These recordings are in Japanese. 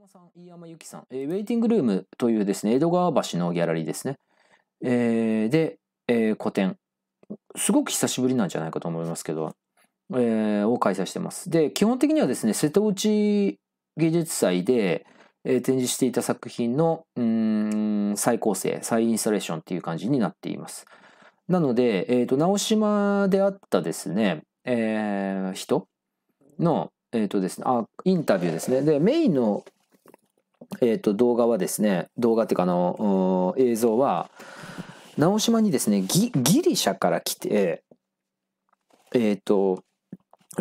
山さん、飯山由紀さん、えー、ウェイティングルームというですね、江戸川橋のギャラリーですね。えー、で、えー、個展。すごく久しぶりなんじゃないかと思いますけど、えー、を開催してます。で、基本的にはですね、瀬戸内芸術祭で、えー、展示していた作品の、うん、再構成、再インスタレーションっていう感じになっています。なので、えっ、ー、と、直島であったですね、えー、人の、えっ、ー、とですね、あ、インタビューですね。で、メインのえっ、と、動画はですね、動画っていうかあの、映像は、直島にですねギ、ギリシャから来て、えっ、ー、と、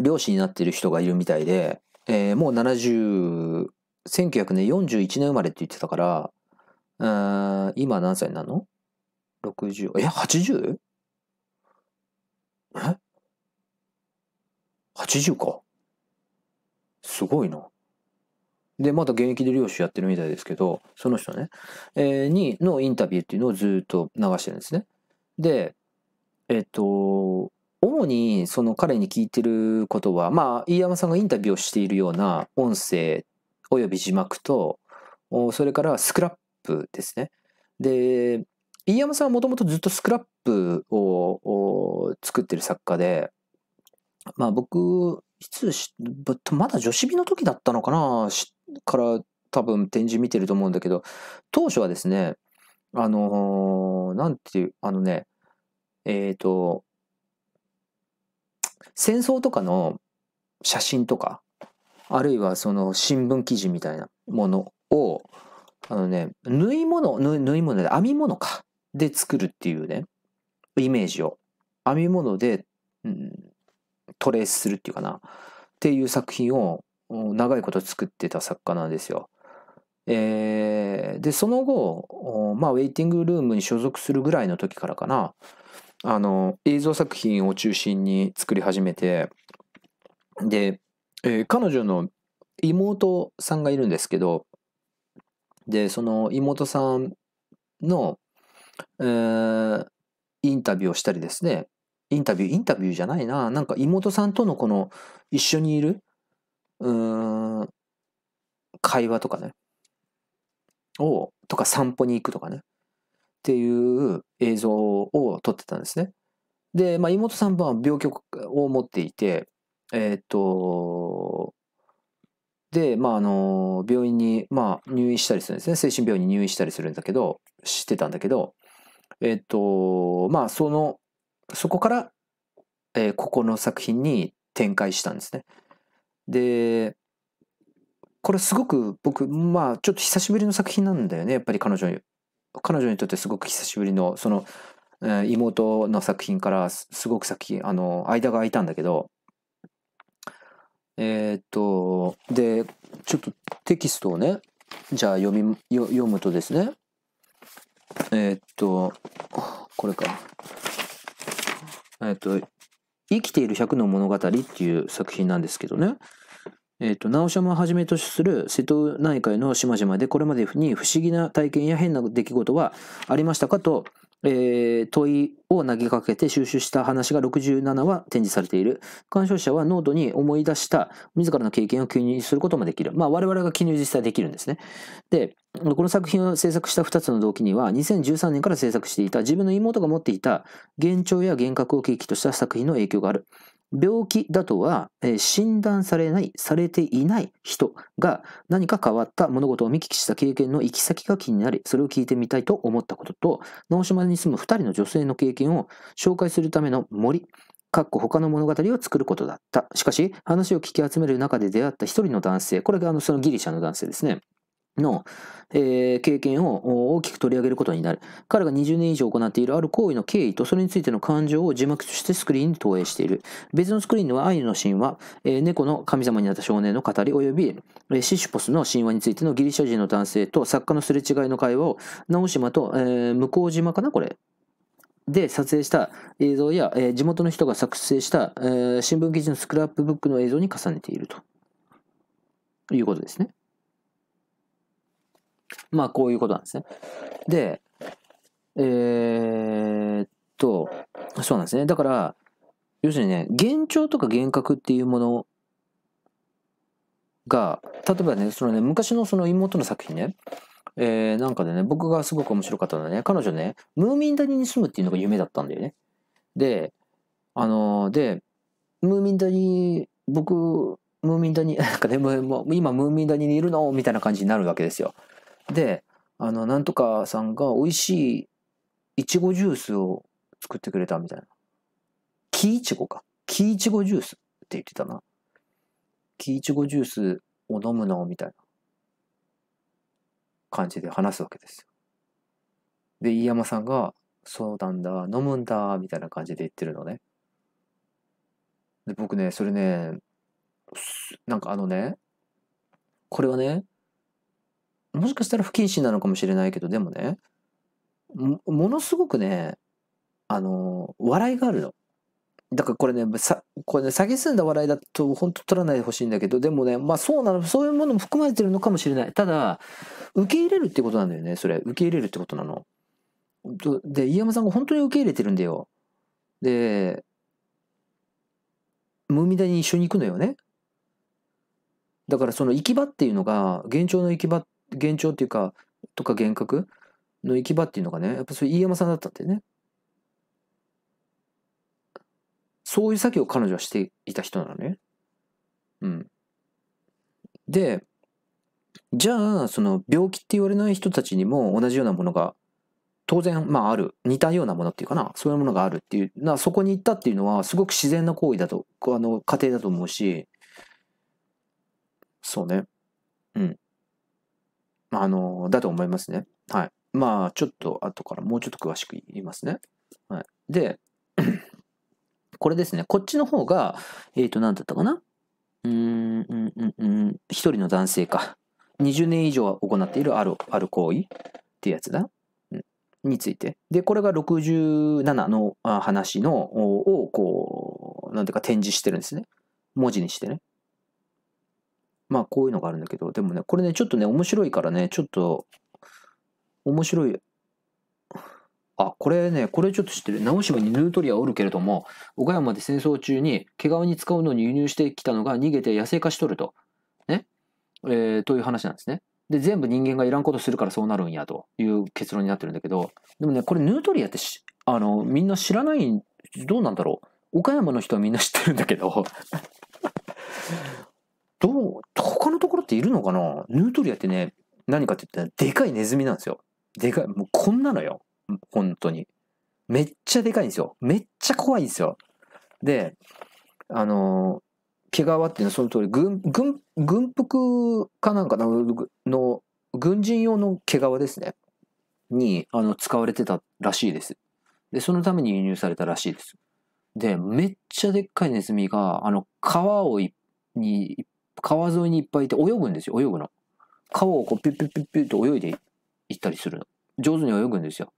漁師になっている人がいるみたいで、えー、もう70、1941年生まれって言ってたから、今何歳なの ?60、え、80? え ?80 か。すごいな。で、まだ現役で漁師やってるみたいですけど、その人ね、えー、に、のインタビューっていうのをずっと流してるんですね。で、えっ、と、主にその彼に聞いてることは、まあ、飯山さんがインタビューをしているような音声および字幕と、それからスクラップですね。で、飯山さんはもともとずっとスクラップを作ってる作家で、まあ僕、いつまだ女子美の時だったのかな知っから多分展示見てると思うんだけど、当初はですね、あのー、なんていう、あのね、えっ、ー、と、戦争とかの写真とか、あるいはその新聞記事みたいなものを、あのね、縫い物、縫い物で、編み物か、で作るっていうね、イメージを。編み物で、うん、トレースするっていうかな、っていう作品を長いこと作ってた作家なんですよ。えー、で、その後、まあ、ウェイティングルームに所属するぐらいの時からかな、あの、映像作品を中心に作り始めて、で、えー、彼女の妹さんがいるんですけど、で、その妹さんの、えー、インタビューをしたりですね、インタビュー、インタビューじゃないな、なんか妹さんとのこの一緒にいるうん、会話とかね、を、とか散歩に行くとかね、っていう映像を撮ってたんですね。で、まあ、妹さんは病気を持っていて、えー、っと、で、まあ、あの、病院に、まあ、入院したりするんですね。精神病院に入院したりするんだけど、してたんだけど、えー、っと、まあ、その、そこから、えー、ここの作品に展開したんですね。で、これすごく僕、まあちょっと久しぶりの作品なんだよね、やっぱり彼女に。彼女にとってすごく久しぶりの、その、えー、妹の作品からすごく作品、あの、間が空いたんだけど、えー、っと、で、ちょっとテキストをね、じゃあ読み、読むとですね、えー、っと、これか。えっと、生きている100の物語っていう作品なんですけどね。えっ、ー、と、直島をはじめとする瀬戸内海の島々でこれまでに不思議な体験や変な出来事はありましたかとえー、問いを投げかけて収集した話が67は展示されている。鑑賞者はノートに思い出した自らの経験を記入することもできる。まあ我々が記入実際できるんですね。で、この作品を制作した2つの動機には2013年から制作していた自分の妹が持っていた幻聴や幻覚を契機とした作品の影響がある。病気だとは、えー、診断されない、されていない人が何か変わった物事を見聞きした経験の行き先が気になり、それを聞いてみたいと思ったことと、直島に住む2人の女性の経験を紹介するための森、かっこ他の物語を作ることだった。しかし、話を聞き集める中で出会った一人の男性、これがあのそのギリシャの男性ですね。の、えー、経験を大きく取り上げることになる。彼が20年以上行っているある行為の経緯とそれについての感情を字幕としてスクリーンに投影している。別のスクリーンでは愛の神話、えー、猫の神様になった少年の語り及び、えー、シシュポスの神話についてのギリシャ人の男性と作家のすれ違いの会話を直島と、えー、向島かなこれ。で撮影した映像や、えー、地元の人が作成した、えー、新聞記事のスクラップブックの映像に重ねているということですね。まあ、こういうことなんですね。で、えー、っと、そうなんですね。だから、要するにね、幻聴とか幻覚っていうものが、例えばね、そのね、昔のその妹の作品ね、えー、なんかでね、僕がすごく面白かったのはね、彼女ね、ムーミン谷に住むっていうのが夢だったんだよね。で、あのー、で、ムーミン谷、僕、ムーミン谷、なんかね、もう今ムーミン谷にいるのみたいな感じになるわけですよ。で、あの、なんとかさんが美味しいいちごジュースを作ってくれたみたいな。木イチゴか。木イチゴジュースって言ってたな。木イチゴジュースを飲むのみたいな感じで話すわけですよ。で、飯山さんが、そうなんだ、飲むんだ、みたいな感じで言ってるのね。で、僕ね、それね、なんかあのね、これはね、もしかしたら不謹慎なのかもしれないけど、でもね、ものすごくね、あの、笑いがあるの。だからこれね、さこれね、詐欺すんだ笑いだと本当取らないでほしいんだけど、でもね、まあそうなの、そういうものも含まれてるのかもしれない。ただ、受け入れるってことなんだよね、それ。受け入れるってことなの。で、飯山さんが本当に受け入れてるんだよ。で、ムーミダに一緒に行くのよね。だからその行き場っていうのが、現状の行き場っ幻聴っていうか、とか幻覚の行き場っていうのがね、やっぱそれ飯山さんだったんだよね。そういう作業を彼女はしていた人なのね。うん。で、じゃあ、その病気って言われない人たちにも同じようなものが当然、まあある。似たようなものっていうかな。そういうものがあるっていう。な、そこに行ったっていうのはすごく自然な行為だと、あの、過程だと思うし、そうね。うん。あの、だと思いますね。はい。まあ、ちょっと後からもうちょっと詳しく言いますね。はい。で、これですね。こっちの方が、えっ、ー、と、何だったかなうーん、うん、うん、うん、一人の男性か。20年以上行っているある、ある行為ってやつだ。について。で、これが67の話のをこう、なんていうか展示してるんですね。文字にしてね。まあこういうのがあるんだけど、でもね、これね、ちょっとね、面白いからね、ちょっと、面白い。あ、これね、これちょっと知ってる。直島にヌートリアおるけれども、岡山で戦争中に毛皮に使うのに輸入してきたのが逃げて野生化しとると。ね。えー、という話なんですね。で、全部人間がいらんことするからそうなるんやという結論になってるんだけど、でもね、これヌートリアってあの、みんな知らない、どうなんだろう。岡山の人はみんな知ってるんだけどどう、他のところっているのかなヌートリアってね、何かって言ったら、でかいネズミなんですよ。でかい、もうこんなのよ。本当に。めっちゃでかいんですよ。めっちゃ怖いんですよ。で、あの、毛皮っていうのはその通り、軍、軍、軍服かなんかの、軍人用の毛皮ですね。に、あの、使われてたらしいです。で、そのために輸入されたらしいです。で、めっちゃでっかいネズミが、あの、皮をにいっ川沿いにいっぱいいて泳ぐんですよ、泳ぐの。川をこうピュッピュッピュッピュッと泳いでいったりするの。上手に泳ぐんですよ。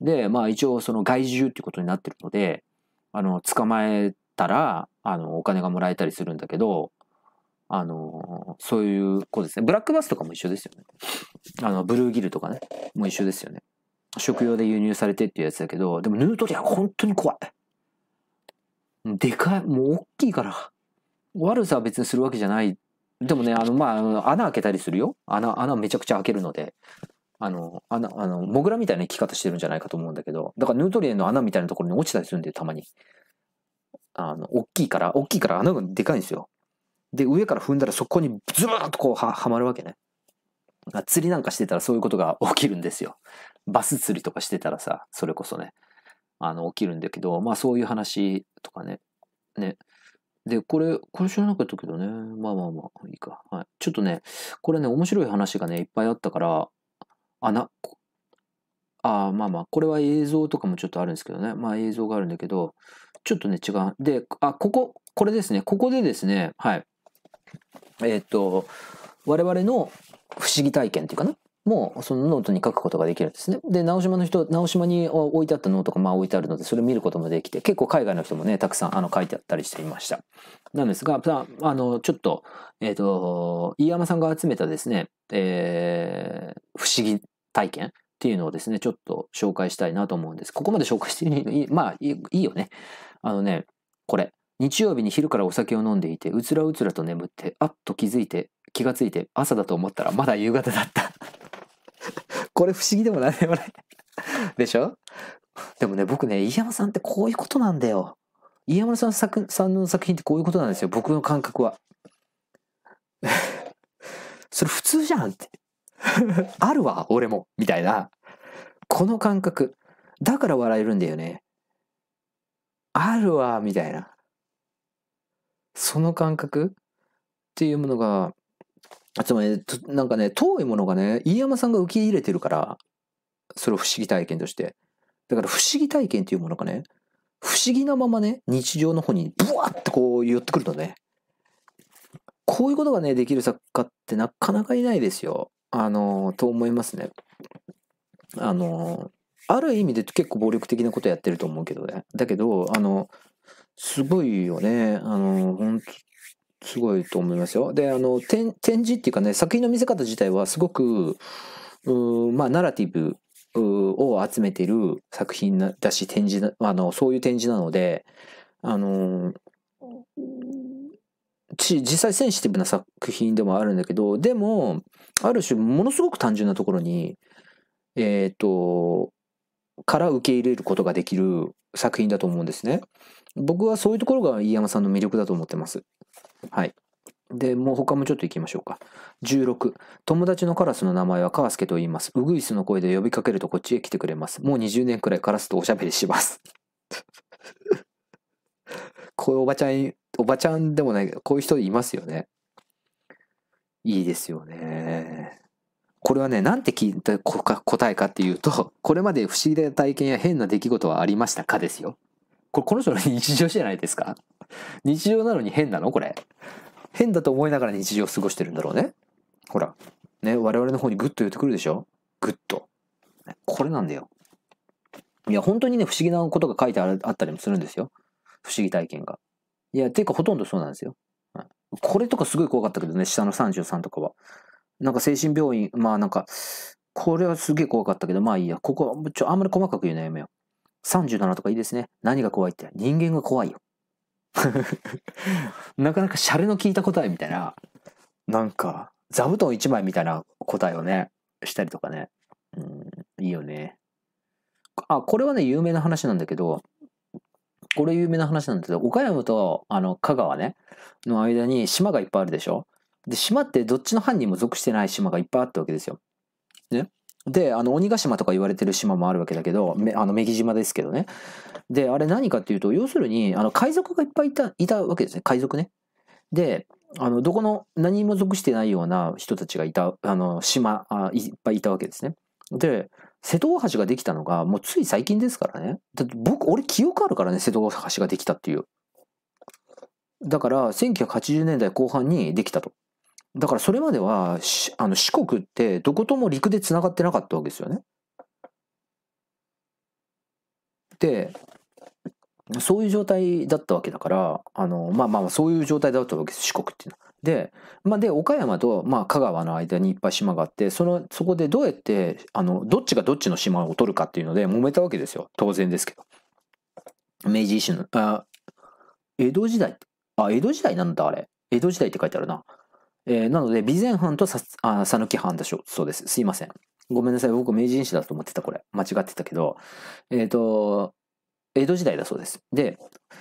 で、まあ一応その害獣っていうことになってるので、あの、捕まえたら、あの、お金がもらえたりするんだけど、あの、そういうことですね。ブラックバスとかも一緒ですよね。あの、ブルーギルとかね、もう一緒ですよね。食用で輸入されてっていうやつだけど、でもヌートリア本当に怖い。でかい、もう大きいから。悪さは別にするわけじゃない。でもね、あの、まあ、穴開けたりするよ。穴、穴めちゃくちゃ開けるので。あの、穴、あの、モグラみたいな生き方してるんじゃないかと思うんだけど、だからヌートリエの穴みたいなところに落ちたりするんで、たまに。あの、大きいから、大きいから穴がでかいんですよ。で、上から踏んだらそこにズバーッとこうは、はまるわけね。釣りなんかしてたらそういうことが起きるんですよ。バス釣りとかしてたらさ、それこそね、あの、起きるんだけど、まあそういう話とかね、ね、で、これ、これ知らなかったけどね。まあまあまあ、いいか。はい。ちょっとね、これね、面白い話がね、いっぱいあったから、あ、な、あまあまあ、これは映像とかもちょっとあるんですけどね。まあ映像があるんだけど、ちょっとね、違う。で、あ、ここ、これですね。ここでですね、はい。えー、っと、我々の不思議体験っていうかな。もうそのノートに書くことができるんですね。で、直島の人、直島に置いてあったノートがまあ置いてあるので、それを見ることもできて、結構海外の人もね、たくさんあの書いてあったりしていました。なんですが、あの、ちょっと、えっ、ー、と、飯山さんが集めたですね、えー、不思議体験っていうのをですね、ちょっと紹介したいなと思うんです。ここまで紹介していいのまあいいよね。あのね、これ。日曜日に昼からお酒を飲んでいて、うつらうつらと眠って、あっと気づいて、気がついて、朝だと思ったらまだ夕方だった。これ不思議でも何でもない でしょでもね、僕ね、飯山さんってこういうことなんだよ。飯山さん作さんの作品ってこういうことなんですよ。僕の感覚は。それ普通じゃんって。あるわ、俺も。みたいな。この感覚。だから笑えるんだよね。あるわ、みたいな。その感覚っていうものが、つまり、なんかね、遠いものがね、飯山さんが受け入れてるから、それを不思議体験として。だから不思議体験っていうものがね、不思議なままね、日常の方にブワッてこう寄ってくるとね、こういうことがね、できる作家ってなかなかいないですよ。あの、と思いますね。あの、ある意味で結構暴力的なことやってると思うけどね。だけど、あの、すごいよね。あの、本すごいと思いますよ。で、あの、展示っていうかね、作品の見せ方自体はすごく、うまあ、ナラティブを集めてる作品だし、展示、あの、そういう展示なので、あの、実際センシティブな作品でもあるんだけど、でも、ある種、ものすごく単純なところに、えっ、ー、と、から受け入れることができる作品だと思うんですね。僕はそういうところが飯山さんの魅力だと思ってます。はい。で、もう他もちょっと行きましょうか。16、友達のカラスの名前はカースケと言います。ウグイスの声で呼びかけるとこっちへ来てくれます。もう20年くらいカラスとおしゃべりします。こういうおばちゃん、おばちゃんでもないけど、こういう人いますよね。いいですよね。これはね、なんて聞いた答えかっていうと、これまで不思議な体験や変な出来事はありましたかですよ。ここの人の日常じゃないですか日常なのに変なのこれ変だと思いながら日常を過ごしてるんだろうねほらね我々の方にグッと寄ってくるでしょグッとこれなんだよいや本当にね不思議なことが書いてあったりもするんですよ不思議体験がいやていうかほとんどそうなんですよこれとかすごい怖かったけどね下の33とかはなんか精神病院まあなんかこれはすげえ怖かったけどまあいいやここちょあんまり細かく言うのやめよう37とかいいですね。何が怖いって。人間が怖いよ。なかなかシャレの効いた答えみたいな。なんか、座布団1枚みたいな答えをね、したりとかね。うん、いいよね。あ、これはね、有名な話なんだけど、これ有名な話なんだけど、岡山とあの香川ね、の間に島がいっぱいあるでしょで、島ってどっちの藩にも属してない島がいっぱいあったわけですよ。ね。で、あの、鬼ヶ島とか言われてる島もあるわけだけど、めあの、女木島ですけどね。で、あれ何かっていうと、要するに、あの、海賊がいっぱいいた、いたわけですね。海賊ね。で、あの、どこの、何も属してないような人たちがいた、あの、島あ、いっぱいいたわけですね。で、瀬戸大橋ができたのが、もうつい最近ですからね。だって僕、俺記憶あるからね、瀬戸大橋ができたっていう。だから、1980年代後半にできたと。だからそれまでは、あの四国ってどことも陸でつながってなかったわけですよね。で、そういう状態だったわけだから、あの、まあまあそういう状態だったわけです、四国っていうのは。で、まあで、岡山と、まあ、香川の間にいっぱい島があって、その、そこでどうやって、あの、どっちがどっちの島を取るかっていうので揉めたわけですよ。当然ですけど。明治維新の、あ、江戸時代あ、江戸時代なんだ、あれ。江戸時代って書いてあるな。えー、なので、備前藩とさ、あ、讃岐藩でしょ。そうです。すいません。ごめんなさい。僕、明治誌だと思ってた、これ。間違ってたけど。えっ、ー、と、江戸時代だそうです。で、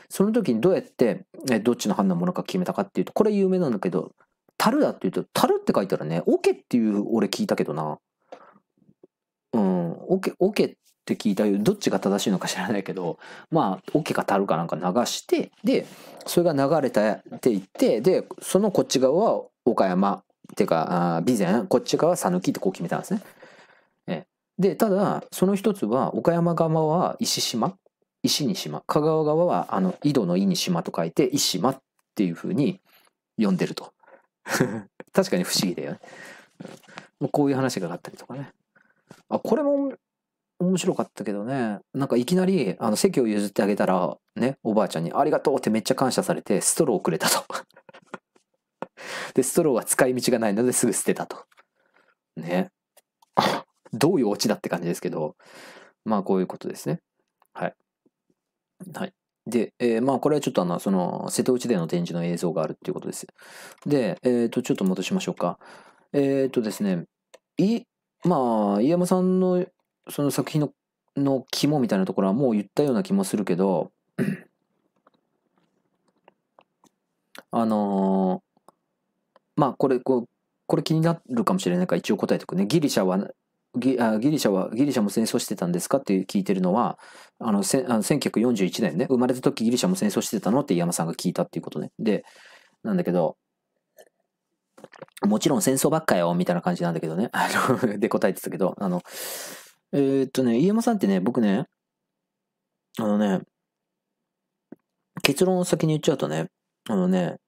その時にどうやって、えどっちの藩のものか決めたかっていうと、これ有名なんだけど、樽だっていうと、樽って書いたらね、桶っていう俺聞いたけどな。うん、桶、桶って聞いたよ。どっちが正しいのか知らないけど、まあ、桶か樽かなんか流して、で、それが流れていって、で、そのこっち側は岡山、てか、備前、こっち側は讃岐ってこう決めたんですね。で、ただ、その一つは、岡山側は石島、石に島、香川側は、あの、井戸の井に島と書いて、石島っていうふうに呼んでると。確かに不思議だよね。こういう話があったりとかね。あ、これも面白かったけどね。なんかいきなり、あの、席を譲ってあげたら、ね、おばあちゃんにありがとうってめっちゃ感謝されて、ストローくれたと。で、ストローは使い道がないのですぐ捨てたと。ね。どういうオチだって感じですけど、まあこういうことですね。はい。はい。で、えー、まあこれはちょっとあの、その、瀬戸内での展示の映像があるっていうことです。で、えっ、ー、と、ちょっと戻しましょうか。えっ、ー、とですね、い、まあ、飯山さんのその作品のの肝みたいなところはもう言ったような気もするけど、あのまあこれこうこれ気になるかもしれないから一応答えておくねギリシャはギあギリシャはギリシャも戦争してたんですかって聞いてるのはあのせあの1941年ね生まれた時ギリシャも戦争してたのって山さんが聞いたっていうことねでなんだけどもちろん戦争ばっかよみたいな感じなんだけどね で答えてたけどあのえー、っとね飯山さんってね僕ねあのね結論を先に言っちゃうとねあのね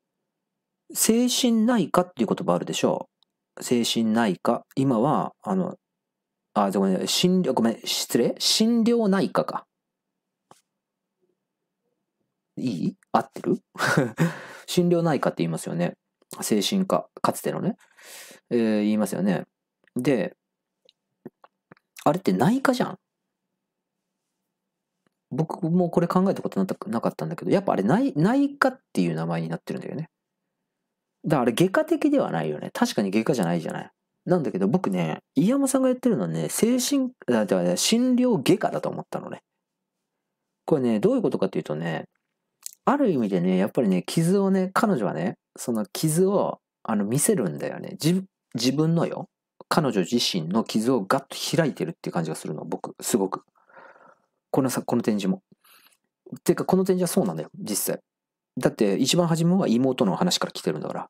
精神内科っていう言葉あるでしょう。精神内科。今は、あの、あ、ごめん、診療、ごめん、失礼診療内科か。いい合ってる診 療内科って言いますよね。精神科、かつてのね。えー、言いますよね。で、あれって内科じゃん。僕もこれ考えたことなかったんだけど、やっぱあれ内内科っていう名前になってるんだよね。だからあれ外科的ではないよね。確かに外科じゃないじゃない。なんだけど僕ね、飯山さんがやってるのはね、精神、だって、ね、診療外科だと思ったのね。これね、どういうことかっていうとね、ある意味でね、やっぱりね、傷をね、彼女はね、その傷を、あの、見せるんだよね。自自分のよ。彼女自身の傷をガッと開いてるっていう感じがするの、僕、すごく。このさ、この展示も。てか、この展示はそうなんだよ、実際。だって一番初めは妹の話から来てるんだから。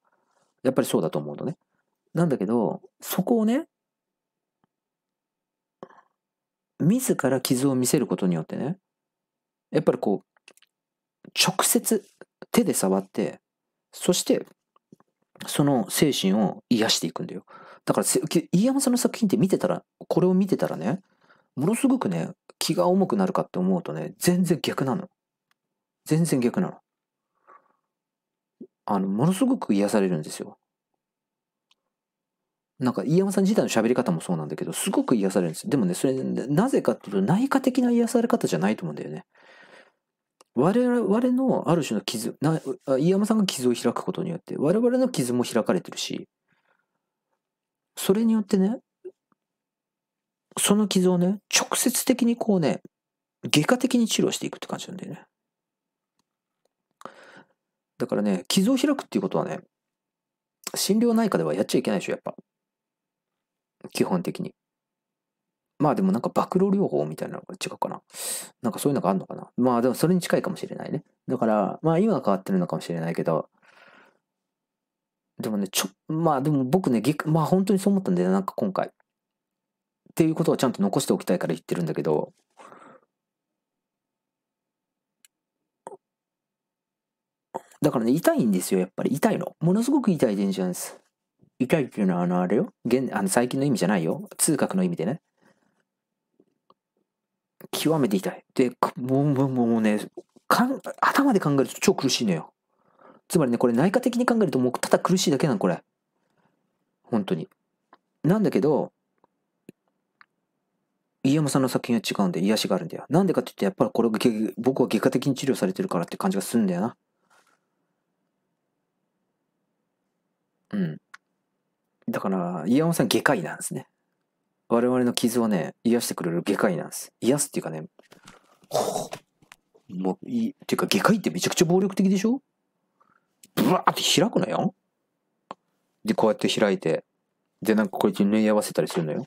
やっぱりそうだと思うのね。なんだけど、そこをね、自ら傷を見せることによってね、やっぱりこう、直接手で触って、そしてその精神を癒していくんだよ。だから、飯山さんの作品って見てたら、これを見てたらね、ものすごくね、気が重くなるかって思うとね、全然逆なの。全然逆なの。あの、ものすごく癒されるんですよ。なんか、飯山さん自体の喋り方もそうなんだけど、すごく癒されるんです。でもね、それ、なぜかというと、内科的な癒され方じゃないと思うんだよね。我々のある種の傷、飯山さんが傷を開くことによって、我々の傷も開かれてるし、それによってね、その傷をね、直接的にこうね、外科的に治療していくって感じなんだよね。だからね、傷を開くっていうことはね、心療内科ではやっちゃいけないでしょ、やっぱ。基本的に。まあでもなんか暴露療法みたいなのが違うかな。なんかそういうのがあるのかな。まあでもそれに近いかもしれないね。だから、まあ今は変わってるのかもしれないけど、でもね、ちょ、まあでも僕ね、まあ本当にそう思ったんだよ、なんか今回。っていうことはちゃんと残しておきたいから言ってるんだけど、だからね、痛いんですよ、やっぱり。痛いの。ものすごく痛い電車です。痛いっていうのは、あの、あれよ。現あの最近の意味じゃないよ。痛覚の意味でね。極めて痛い。で、もう、もう、もうね、かん頭で考えると超苦しいのよ。つまりね、これ内科的に考えるともうただ苦しいだけなの、これ。本当に。なんだけど、飯山さんの作品は違うんで癒しがあるんだよ。なんでかって言ってやっぱりこれ僕は外科的に治療されてるからって感じがするんだよな。うん。だから、岩本さん外科医なんですね。我々の傷をね、癒してくれる外科医なんです。癒すっていうかね、もう、いい、っていうか外科医ってめちゃくちゃ暴力的でしょブワーって開くのよ。で、こうやって開いて、で、なんかこいつに縫い合わせたりするのよ。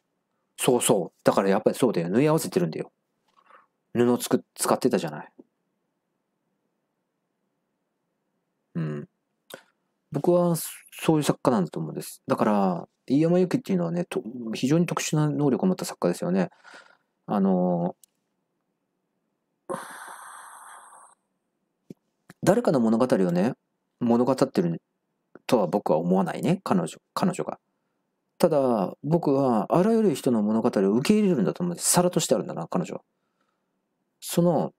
そうそう。だからやっぱりそうだよ。縫い合わせてるんだよ。布つく使ってたじゃない。僕はそういう作家なんだと思うんです。だから、飯山由紀っていうのはね非常に特殊な能力を持った作家ですよね。あの、誰かの物語をね、物語ってるとは僕は思わないね、彼女、彼女が。ただ、僕はあらゆる人の物語を受け入れるんだと思うんです。皿としてあるんだな、彼女は。その、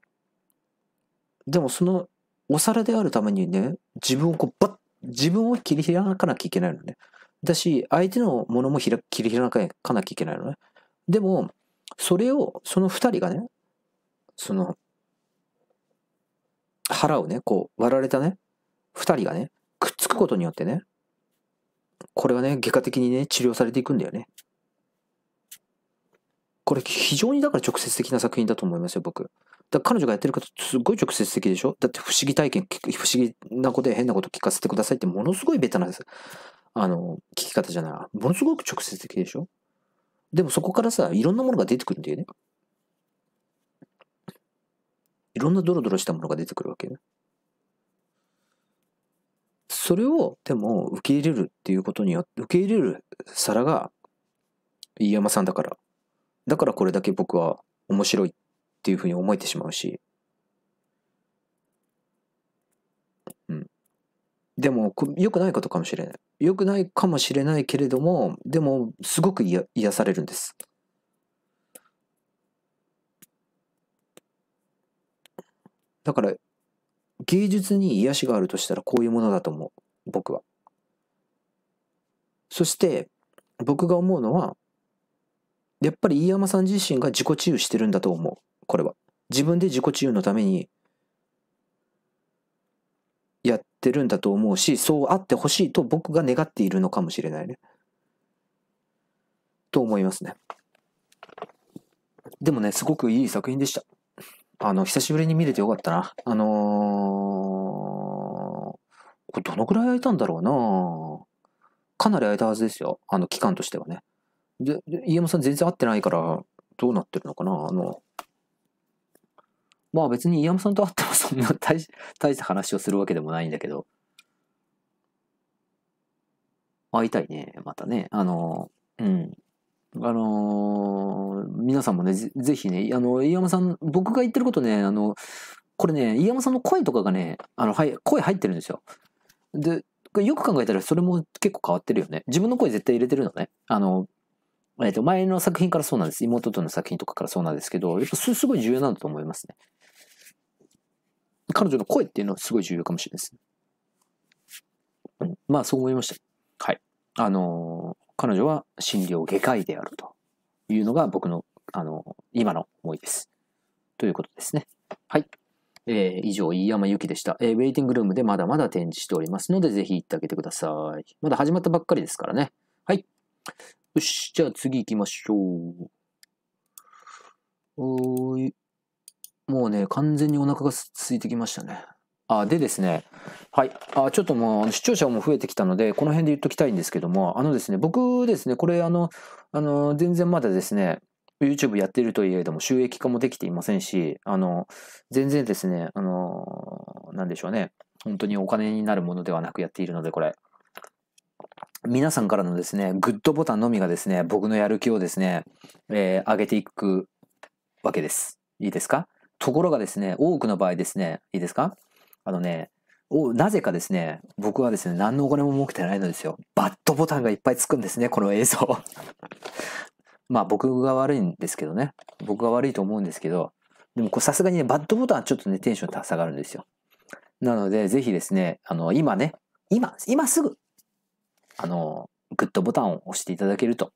でもそのお皿であるためにね、自分をこうバッ自分を切り開かなきゃいけないのね。だし、相手のものも切り開かなきゃいけないのね。でも、それを、その2人がね、その、腹をね、こう、割られたね、2人がね、くっつくことによってね、これはね、外科的にね、治療されていくんだよね。これ非常にだから直接的な作品だと思いますよ、僕。だ彼女がやってることすごい直接的でしょだって不思議体験、不思議なことや変なこと聞かせてくださいってものすごいベタなんです。あの、聞き方じゃない。ものすごく直接的でしょでもそこからさ、いろんなものが出てくるんだよね。いろんなドロドロしたものが出てくるわけね。それを、でも、受け入れるっていうことによって、受け入れる皿が、飯山さんだから。だからこれだけ僕は面白いっっていうふうに思えてしまうし、うん。でも、良くないことかもしれない。良くないかもしれないけれども、でも、すごく癒されるんです。だから、芸術に癒しがあるとしたらこういうものだと思う。僕は。そして、僕が思うのは、やっぱり飯山さん自身が自己治癒してるんだと思う。これは。自分で自己治癒のためにやってるんだと思うし、そうあってほしいと僕が願っているのかもしれないね。と思いますね。でもね、すごくいい作品でした。あの、久しぶりに見れてよかったな。あのー、これどのくらい空いたんだろうなかなり空いたはずですよ。あの、期間としてはね。で、家山さん全然会ってないから、どうなってるのかなあの、まあ別に飯山さんと会っても そんな大大した話をするわけでもないんだけど。会いたいね、またね。あの、うん。あの皆さんもねぜ、ぜひね、あの、飯山さん、僕が言ってることね、あの、これね、飯山さんの声とかがね、あの、はい、声入ってるんですよ。で、よく考えたらそれも結構変わってるよね。自分の声絶対入れてるのね。あの、えっ、と、前の作品からそうなんです。妹との作品とかからそうなんですけど、やっぱすごい重要なんだと思いますね。彼女の声っていうのはすごい重要かもしれないですね。うん、まあそう思いました。はい。あの彼女は診療外科医であるというのが僕の、あの今の思いです。ということですね。はい。えー、以上、飯山由紀でした、えー、ウェイティングルームでまだまだ展示しておりますので、ぜひ行ってあげてください。まだ始まったばっかりですからね。はい。よし、じゃあ次行きましょう。おーい。もうね、完全にお腹が空いてきましたね。あでですね、はい、あちょっともう視聴者も増えてきたので、この辺で言っときたいんですけども、あのですね、僕ですね、これあの、あの全然まだですね、YouTube やってるといえども収益化もできていませんし、あの、全然ですね、あの、なんでしょうね、本当にお金になるものではなくやっているので、これ。皆さんからのですね、グッドボタンのみがですね、僕のやる気をですね、えー、上げていくわけです。いいですかところがですね、多くの場合ですね、いいですかあのね、なぜかですね、僕はですね、何のお金も儲けてないのですよ。バッドボタンがいっぱいつくんですね、この映像。まあ僕が悪いんですけどね。僕が悪いと思うんですけど、でもさすがにね、バッドボタンはちょっとね、テンション下がるんですよ。なので、ぜひですね、あの、今ね、今、今すぐ、あの、グッドボタンを押していただけると、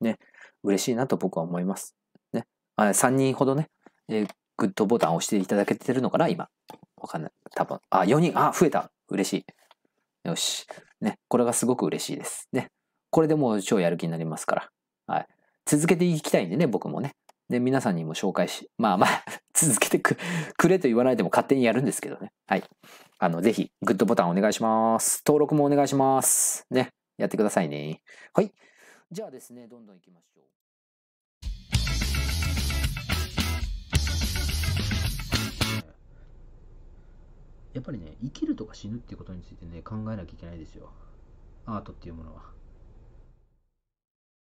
ね、嬉しいなと僕は思います。ね、あ3人ほどね、えー、グッドボタンを押していただけてるのかな今。わかんない。多分。あ、4人。あ、増えた。嬉しい。よし。ね。これがすごく嬉しいです。ね。これでもう超やる気になりますから。はい。続けていきたいんでね、僕もね。で、皆さんにも紹介し、まあまあ 続けてくれと言わないでも勝手にやるんですけどね。はい。あの、ぜひ、グッドボタンお願いします。登録もお願いします。ね。やってくださいね。はい。じゃあですね、どんどん行きましょう。やっぱりね、生きるとか死ぬっていうことについてね、考えなきゃいけないですよ。アートっていうものは。